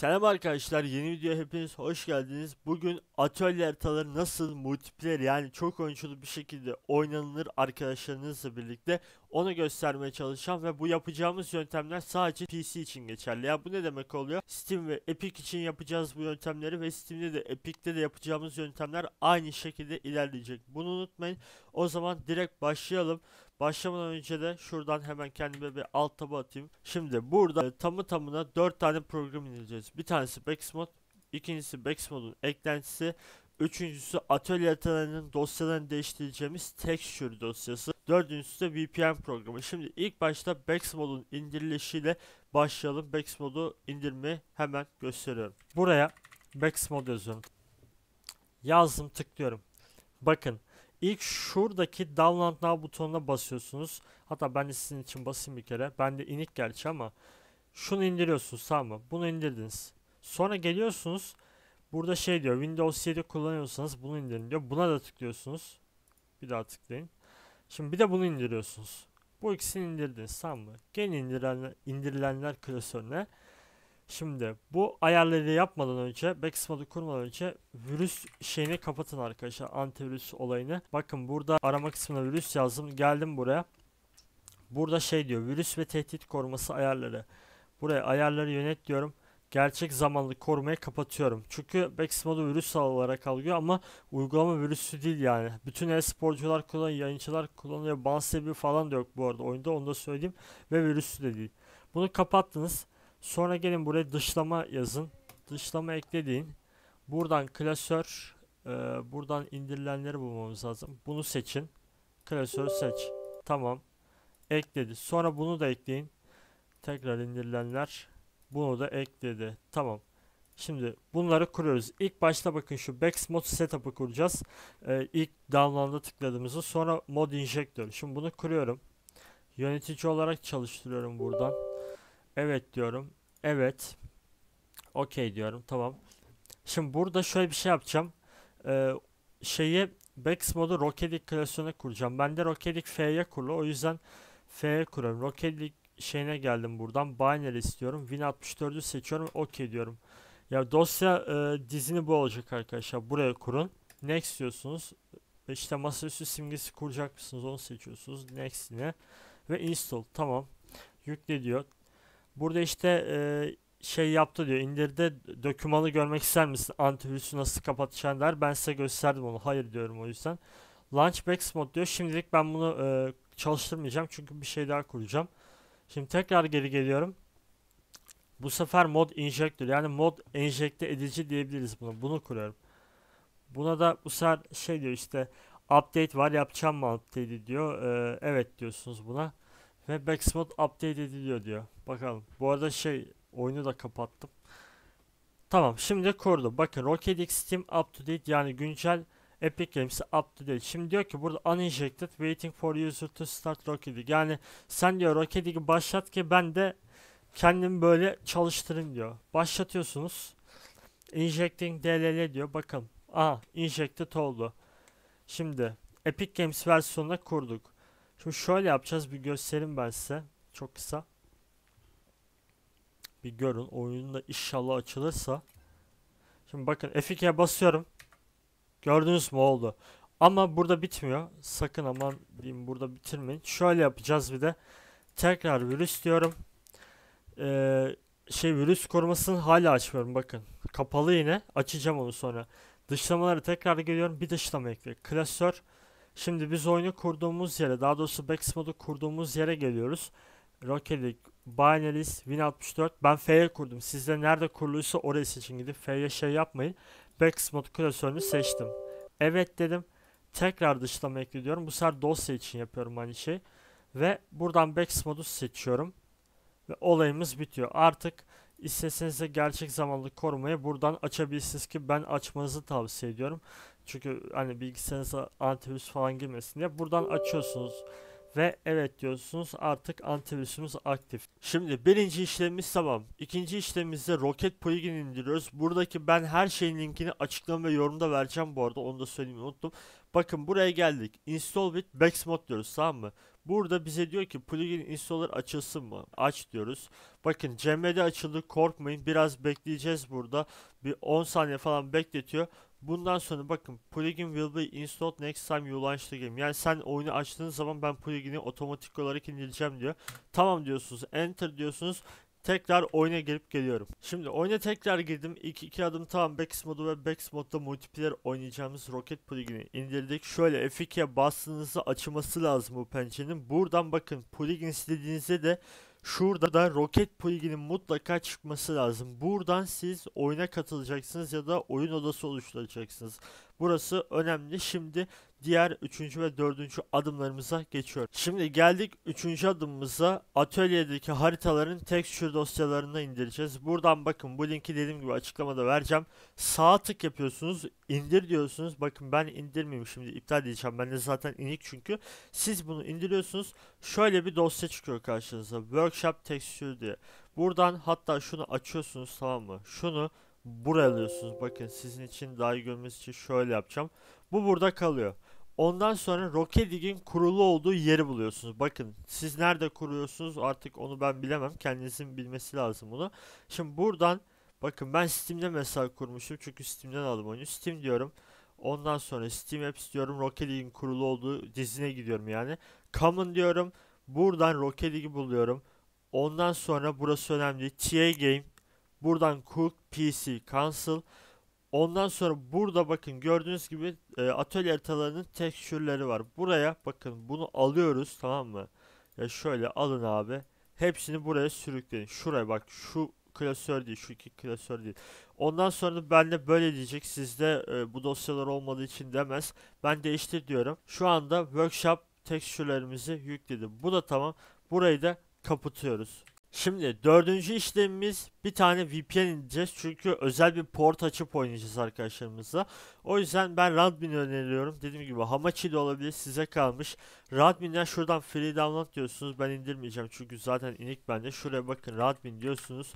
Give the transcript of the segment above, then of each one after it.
Selam arkadaşlar yeni videoya hepiniz hoş geldiniz. Bugün atölye haritaları nasıl multiplayer yani çok oyunculu bir şekilde oynanılır arkadaşlarınızla birlikte onu göstermeye çalışacağım ve bu yapacağımız yöntemler sadece PC için geçerli. Ya bu ne demek oluyor? Steam ve Epic için yapacağız bu yöntemleri ve Steam'de de Epic'te de yapacağımız yöntemler aynı şekilde ilerleyecek. Bunu unutmayın. O zaman direkt başlayalım. Başlamadan önce de şuradan hemen kendime bir alt taba atayım. Şimdi burada e, tamı tamına 4 tane program indireceğiz. Bir tanesi Bexmod, ikincisi Bexmod'un eklentisi, üçüncüsü atölye atalarının dosyalarını değiştireceğimiz texture dosyası, dördüncüsü de VPN programı. Şimdi ilk başta Bexmod'un indirilişiyle başlayalım. Bexmod'u indirmeyi hemen gösteriyorum. Buraya Bexmod yazıyorum. Yazdım tıklıyorum. Bakın İlk şuradaki download now butonuna basıyorsunuz. Hatta ben de sizin için basayım bir kere. Ben de inik gerçi ama şunu indiriyorsunuz tamam mı? Bunu indirdiniz. Sonra geliyorsunuz. Burada şey diyor Windows 7 kullanıyorsanız bunu indirin diyor. Buna da tıklıyorsunuz. Bir daha tıklayın. Şimdi bir de bunu indiriyorsunuz. Bu ikisini indirdiniz tamam mı? Gelin indirilenler, indirilenler klasörüne. Şimdi bu ayarları yapmadan önce backspace'ı kurmadan önce virüs şeyini kapatın arkadaşlar antivirüs olayını. Bakın burada arama kısmına virüs yazdım geldim buraya. Burada şey diyor virüs ve tehdit koruması ayarları. Buraya ayarları yönet diyorum. Gerçek zamanlı korumayı kapatıyorum. Çünkü Backsmod'u virüs olarak algıyor ama uygulama virüsü değil yani. Bütün e-sporcular kullanıyor, yayıncılar kullanıyor. Ban falan da yok bu arada oyunda onu da söyleyeyim. Ve virüsü de değil. Bunu kapattınız. Sonra gelin buraya dışlama yazın. Dışlama eklediğin. Buradan klasör, e, buradan indirilenleri bulmamız lazım. Bunu seçin. Klasör seç. Tamam. Ekledi. Sonra bunu da ekleyin. Tekrar indirilenler. Bunu da ekledi. Tamam. Şimdi bunları kuruyoruz. İlk başta bakın şu Bex mod setup'ı kuracağız. Ee, ilk download'a tıkladığımızı sonra mod injector. Şimdi bunu kuruyorum. Yönetici olarak çalıştırıyorum buradan. Evet diyorum. Evet. Okey diyorum. Tamam. Şimdi burada şöyle bir şey yapacağım. Ee, şeyi Bex modu Rocketic klasörüne kuracağım. Ben de Rocketic F'ye kurulu. O yüzden F'ye kuruyorum. Rocketic şeyine geldim buradan. Binary istiyorum. Win64'ü seçiyorum. Okey diyorum. Ya dosya e, dizini bu olacak arkadaşlar. Buraya kurun. Next diyorsunuz. E, işte masaüstü simgesi kuracak mısınız onu seçiyorsunuz. Next'ine ve install. Tamam. Yükle diyor. Burada işte e, şey yaptı diyor. İndirdi dokümanı görmek ister misin? Antivirüsü nasıl kapatacağını der. Ben size gösterdim onu. Hayır diyorum o yüzden. Launchbacks mod diyor. Şimdilik ben bunu e, çalıştırmayacağım. Çünkü bir şey daha kuracağım. Şimdi tekrar geri geliyorum. Bu sefer mod injector yani mod enjekte edici diyebiliriz bunu Bunu kuruyorum. Buna da bu sefer şey diyor işte update var yapacağım mı update diyor. Ee, evet diyorsunuz buna. Ve Backspot update ediliyor diyor. Bakalım. Bu arada şey oyunu da kapattım. Tamam şimdi kurdu. Bakın Rocket Steam up to date yani güncel Epic Games up to date. Şimdi diyor ki burada uninjected waiting for user to start Rocket League. Yani sen diyor Rocket League başlat ki ben de kendim böyle çalıştırayım diyor. Başlatıyorsunuz. Injecting DLL diyor. Bakalım. Aha injected oldu. Şimdi Epic Games versiyonuna kurduk. Şimdi şöyle yapacağız bir göstereyim ben size. Çok kısa. Bir görün oyunda inşallah açılırsa. Şimdi bakın F2'ye basıyorum. Gördünüz mü oldu. Ama burada bitmiyor. Sakın aman diyeyim burada bitirmeyin. Şöyle yapacağız bir de. Tekrar virüs diyorum. Ee, şey virüs korumasını hala açmıyorum bakın. Kapalı yine. Açacağım onu sonra. Dışlamaları tekrar geliyorum. Bir dışlama ekliyorum. Klasör. Şimdi biz oyunu kurduğumuz yere daha doğrusu Bex modu kurduğumuz yere geliyoruz. Rocket League, Binaries, Win64 ben F'ye kurdum. Sizde nerede kuruluysa oraya seçin gidip F'ye şey yapmayın. Bex mod klasörünü seçtim. Evet dedim. Tekrar dışlama ekliyorum. Bu sefer dosya için yapıyorum aynı şey. Ve buradan Bex modu seçiyorum. Ve olayımız bitiyor. Artık İsterseniz de gerçek zamanlı korumayı buradan açabilirsiniz ki ben açmanızı tavsiye ediyorum. Çünkü hani bilgisayarınıza antivirüs falan girmesin diye buradan açıyorsunuz ve evet diyorsunuz artık antivirüsümüz aktif. Şimdi birinci işlemimiz tamam. İkinci işlemimizde Rocket Plugin indiriyoruz. Buradaki ben her şeyin linkini açıklama ve yorumda vereceğim bu arada onu da söyleyeyim unuttum. Bakın buraya geldik. Install with Backsmod diyoruz tamam mı? Burada bize diyor ki plugin installer açılsın mı? Aç diyoruz. Bakın CMD açıldı korkmayın biraz bekleyeceğiz burada. Bir 10 saniye falan bekletiyor. Bundan sonra bakın plugin will be installed next time you launch the game. Yani sen oyunu açtığın zaman ben plugin'i otomatik olarak indireceğim diyor. Tamam diyorsunuz. Enter diyorsunuz. Tekrar oyuna gelip geliyorum. Şimdi oyuna tekrar girdim. İlk iki adım tamam Backs modu ve Backs modda multiplayer oynayacağımız Rocket plugin'i indirdik. Şöyle F2'ye bastığınızda açılması lazım bu pencerenin. Buradan bakın plugin istediğinizde de Şurada da Rocket Puig'inin mutlaka çıkması lazım. Buradan siz oyuna katılacaksınız ya da oyun odası oluşturacaksınız. Burası önemli. Şimdi diğer üçüncü ve dördüncü adımlarımıza geçiyor. Şimdi geldik üçüncü adımımıza atölyedeki haritaların texture dosyalarını indireceğiz. Buradan bakın bu linki dediğim gibi açıklamada vereceğim. Sağ tık yapıyorsunuz indir diyorsunuz. Bakın ben indirmeyeyim şimdi iptal edeceğim. Ben de zaten inik çünkü. Siz bunu indiriyorsunuz. Şöyle bir dosya çıkıyor karşınıza. Workshop texture diye. Buradan hatta şunu açıyorsunuz tamam mı? Şunu buraya alıyorsunuz. Bakın sizin için daha iyi görmeniz için şöyle yapacağım. Bu burada kalıyor. Ondan sonra Rocket League'in kurulu olduğu yeri buluyorsunuz. Bakın siz nerede kuruyorsunuz artık onu ben bilemem. Kendinizin bilmesi lazım bunu. Şimdi buradan bakın ben Steam'de mesela kurmuşum. Çünkü Steam'den aldım oyunu. Steam diyorum. Ondan sonra Steam Apps diyorum. Rocket League'in kurulu olduğu dizine gidiyorum yani. Common diyorum. Buradan Rocket League'i buluyorum. Ondan sonra burası önemli. TA Game Buradan cook, pc, console Ondan sonra burada bakın gördüğünüz gibi e, atölye haritalarının tekstürleri var. Buraya bakın bunu alıyoruz tamam mı? Ya şöyle alın abi. Hepsini buraya sürükleyin. Şuraya bak şu klasör değil şu iki klasör değil. Ondan sonra ben de böyle diyecek sizde e, bu dosyalar olmadığı için demez. Ben değiştir diyorum. Şu anda workshop tekstürlerimizi yükledim. Bu da tamam. Burayı da kapatıyoruz. Şimdi dördüncü işlemimiz bir tane VPN indireceğiz. Çünkü özel bir port açıp oynayacağız arkadaşlarımızla. O yüzden ben Radmin öneriyorum. Dediğim gibi Hamachi de olabilir size kalmış. Radmin'den şuradan free download diyorsunuz. Ben indirmeyeceğim çünkü zaten inik bende. Şuraya bakın Radmin diyorsunuz.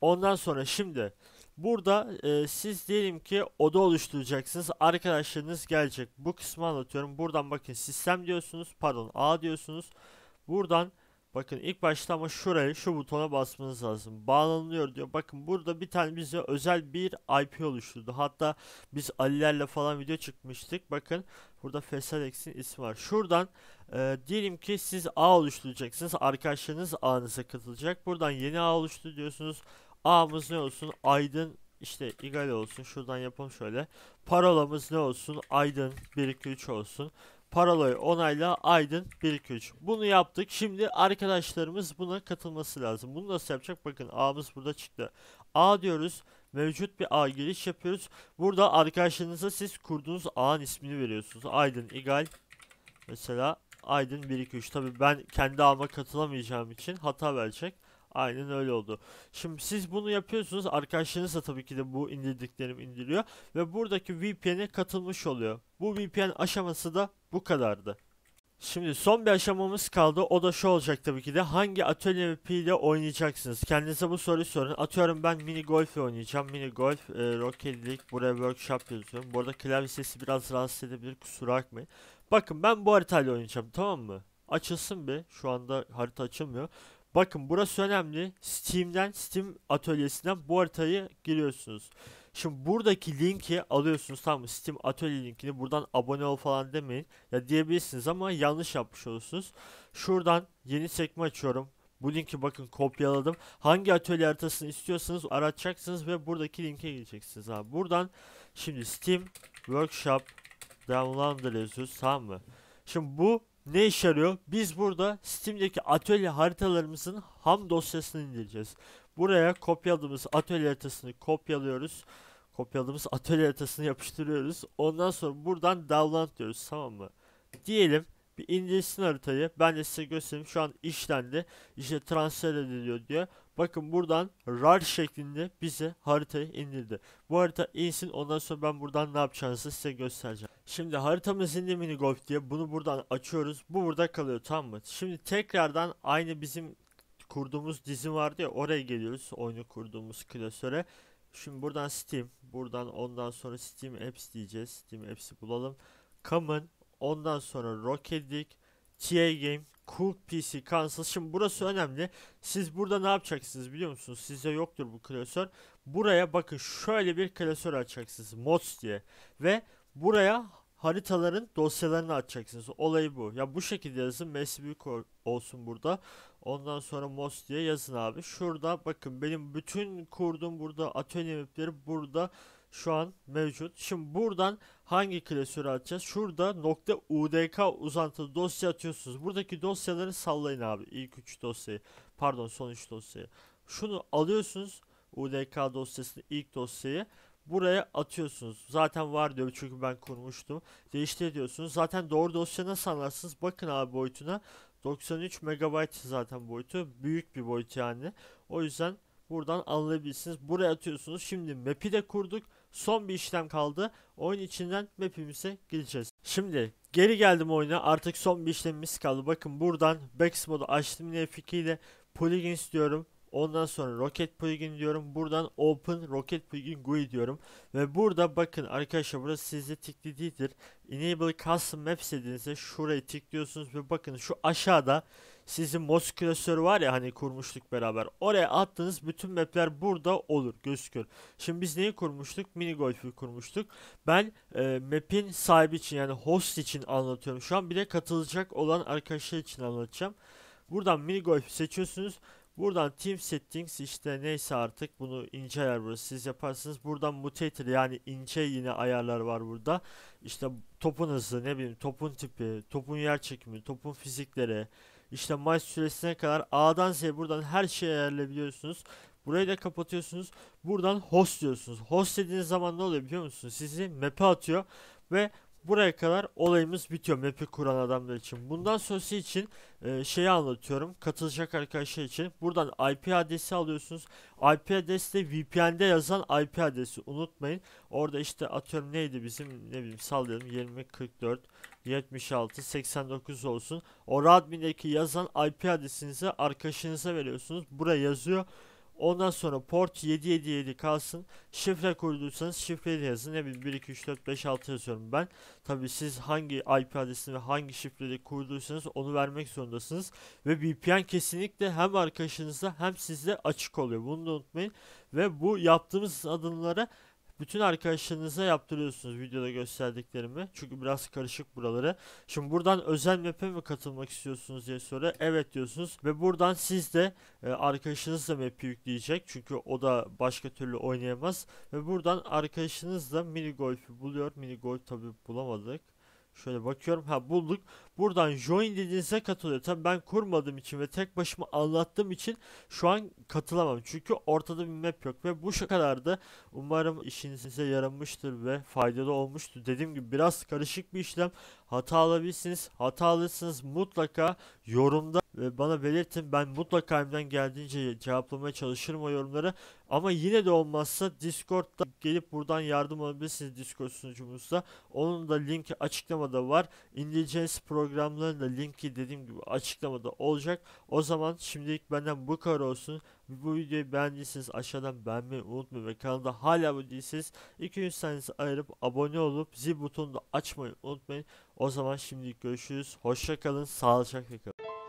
Ondan sonra şimdi burada e, siz diyelim ki oda oluşturacaksınız. Arkadaşlarınız gelecek. Bu kısmı anlatıyorum. Buradan bakın sistem diyorsunuz. Pardon A diyorsunuz. Buradan Bakın ilk başta ama şuraya şu butona basmanız lazım. Bağlanıyor diyor. Bakın burada bir tane bize özel bir IP oluşturdu. Hatta biz Ali'lerle falan video çıkmıştık. Bakın burada Fesalex'in ismi var. Şuradan e, diyelim ki siz ağ oluşturacaksınız. Arkadaşlarınız ağınıza katılacak. Buradan yeni ağ oluştur diyorsunuz. Ağımız ne olsun? Aydın işte igal olsun. Şuradan yapalım şöyle. Parolamız ne olsun? Aydın 1 2 3 olsun parolayı onayla Aydın 123. Bunu yaptık. Şimdi arkadaşlarımız buna katılması lazım. Bunu nasıl yapacak? Bakın A'mız burada çıktı. A diyoruz. Mevcut bir A giriş yapıyoruz. Burada arkadaşlarınıza siz kurduğunuz A'nın ismini veriyorsunuz. Aydın egal mesela Aydın 123. Tabii ben kendi A'ma katılamayacağım için hata verecek. Aynen öyle oldu. Şimdi siz bunu yapıyorsunuz. Arkadaşlarınız da tabii ki de bu indirdiklerim indiriyor. Ve buradaki VPN'e katılmış oluyor. Bu VPN aşaması da bu kadardı. Şimdi son bir aşamamız kaldı. O da şu olacak tabii ki de. Hangi atölye map ile oynayacaksınız? Kendinize bu soruyu sorun. Atıyorum ben mini golf oynayacağım. Mini golf, e, Rocket League, buraya workshop yazıyorum. Bu arada klavye sesi biraz rahatsız edebilir. Kusura bakmayın. Bakın ben bu haritayla oynayacağım tamam mı? Açılsın bir. Şu anda harita açılmıyor. Bakın burası önemli. Steam'den, Steam atölyesinden bu haritayı giriyorsunuz. Şimdi buradaki linki alıyorsunuz tamam mı? Steam atölye linkini buradan abone ol falan demeyin. Ya diyebilirsiniz ama yanlış yapmış olursunuz. Şuradan yeni sekme açıyorum. Bu linki bakın kopyaladım. Hangi atölye haritasını istiyorsanız aratacaksınız ve buradaki linke gireceksiniz abi. Buradan şimdi Steam Workshop Downloader yazıyoruz tamam mı? Şimdi bu ne işe yarıyor? Biz burada Steam'deki atölye haritalarımızın ham dosyasını indireceğiz. Buraya kopyaladığımız atölye haritasını kopyalıyoruz. Kopyaladığımız atölye haritasını yapıştırıyoruz. Ondan sonra buradan download diyoruz tamam mı? Diyelim bir indirsin haritayı. Ben de size göstereyim. Şu an işlendi. İşte transfer ediliyor diye Bakın buradan RAR şeklinde bize haritayı indirdi. Bu harita insin ondan sonra ben buradan ne yapacağınızı size göstereceğim. Şimdi haritamız indi mini golf diye bunu buradan açıyoruz. Bu burada kalıyor tamam mı? Şimdi tekrardan aynı bizim kurduğumuz dizi vardı ya oraya geliyoruz oyunu kurduğumuz klasöre. Şimdi buradan Steam, buradan ondan sonra Steam Apps diyeceğiz. Steam Apps'i bulalım. Common Ondan sonra Rocket League, TA Game, Cool PC, Kansas. Şimdi burası önemli. Siz burada ne yapacaksınız biliyor musunuz? Size yoktur bu klasör. Buraya bakın şöyle bir klasör açacaksınız. Mods diye. Ve buraya haritaların dosyalarını açacaksınız. Olayı bu. Ya bu şekilde yazın. Messi büyük olsun burada. Ondan sonra Mods diye yazın abi. Şurada bakın benim bütün kurduğum burada atölye mapleri burada şu an mevcut. Şimdi buradan hangi klasörü açacağız? Şurada nokta UDK uzantılı dosya atıyorsunuz. Buradaki dosyaları sallayın abi. İlk 3 dosyayı. Pardon son 3 dosyayı. Şunu alıyorsunuz. UDK dosyasını ilk dosyayı buraya atıyorsunuz. Zaten var diyor çünkü ben kurmuştum. Değiştiriyorsunuz. Zaten doğru dosya nasıl anlarsınız? Bakın abi boyutuna. 93 MB zaten boyutu. Büyük bir boyut yani. O yüzden buradan alabilirsiniz. Buraya atıyorsunuz. Şimdi map'i de kurduk. Son bir işlem kaldı. Oyun içinden map'imize gideceğiz. Şimdi geri geldim oyuna. Artık son bir işlemimiz kaldı. Bakın buradan Bex modu açtım yine fikriyle. Polygons diyorum. Ondan sonra Rocket Plugin diyorum. Buradan Open Rocket Plugin GUI diyorum. Ve burada bakın arkadaşlar burası sizde tikli değildir. Enable Custom Maps dediğinizde şurayı tıklıyorsunuz ve bakın şu aşağıda sizin Moss klasörü var ya hani kurmuştuk beraber. Oraya attığınız bütün mapler burada olur gözükür. Şimdi biz neyi kurmuştuk? Mini golf'ü kurmuştuk. Ben e, map'in sahibi için yani host için anlatıyorum. Şu an bir de katılacak olan arkadaşlar için anlatacağım. Buradan mini golf seçiyorsunuz. Buradan team settings işte neyse artık bunu ince ayar burası siz yaparsınız. Buradan mutator yani ince yine ayarlar var burada. İşte topun hızı ne bileyim topun tipi, topun yer çekimi, topun fizikleri, işte maç süresine kadar A'dan Z'ye buradan her şeyi ayarlayabiliyorsunuz. Burayı da kapatıyorsunuz. Buradan host diyorsunuz. Host dediğiniz zaman ne oluyor biliyor musunuz? Sizi map'e atıyor ve Buraya kadar olayımız bitiyor map'i kuran adamlar için. Bundan sonrası için e, şeyi anlatıyorum. Katılacak arkadaşlar için. Buradan IP adresi alıyorsunuz. IP adresi de VPN'de yazan IP adresi. Unutmayın. Orada işte atıyorum neydi bizim ne bileyim sallayalım 2044 76 89 olsun. O admin'deki yazan IP adresinizi arkadaşınıza veriyorsunuz. Buraya yazıyor. Ondan sonra port 777 kalsın. Şifre koyduysanız şifreyi de yazın. Ne bileyim 1 2 3 4 5 6 yazıyorum ben. Tabi siz hangi IP adresini ve hangi şifreyi kurduysanız onu vermek zorundasınız. Ve VPN kesinlikle hem arkadaşınıza hem sizde açık oluyor. Bunu da unutmayın. Ve bu yaptığımız adımlara bütün arkadaşlarınıza yaptırıyorsunuz videoda gösterdiklerimi. Çünkü biraz karışık buraları. Şimdi buradan özel map'e mi katılmak istiyorsunuz diye soru. Evet diyorsunuz ve buradan siz de e, arkadaşınızla map'i yükleyecek. Çünkü o da başka türlü oynayamaz. Ve buradan arkadaşınızla mini golf'ü buluyor. Mini golf tabi bulamadık. Şöyle bakıyorum. Ha bulduk. Buradan join dediğinize katılıyor. Tabii ben kurmadığım için ve tek başıma anlattığım için şu an katılamam. Çünkü ortada bir map yok ve bu şu şakalardı. Umarım işinize yaramıştır ve faydalı olmuştur. Dediğim gibi biraz karışık bir işlem. Hata alabilirsiniz. Hata alırsınız mutlaka yorumda ve bana belirtin. Ben mutlaka elimden geldiğince cevaplamaya çalışırım o yorumları. Ama yine de olmazsa Discord'da gelip buradan yardım alabilirsiniz Discord sunucumuzda. Onun da linki açıklamada var. İndireceğiniz program programların linki dediğim gibi açıklamada olacak. O zaman şimdilik benden bu kadar olsun. Bu videoyu beğendiyseniz aşağıdan beğenmeyi unutmayın ve kanalda hala abone değilseniz 200 saniyesi ayırıp abone olup zil butonunu da açmayı unutmayın. O zaman şimdilik görüşürüz. Hoşçakalın, sağlıcakla kalın.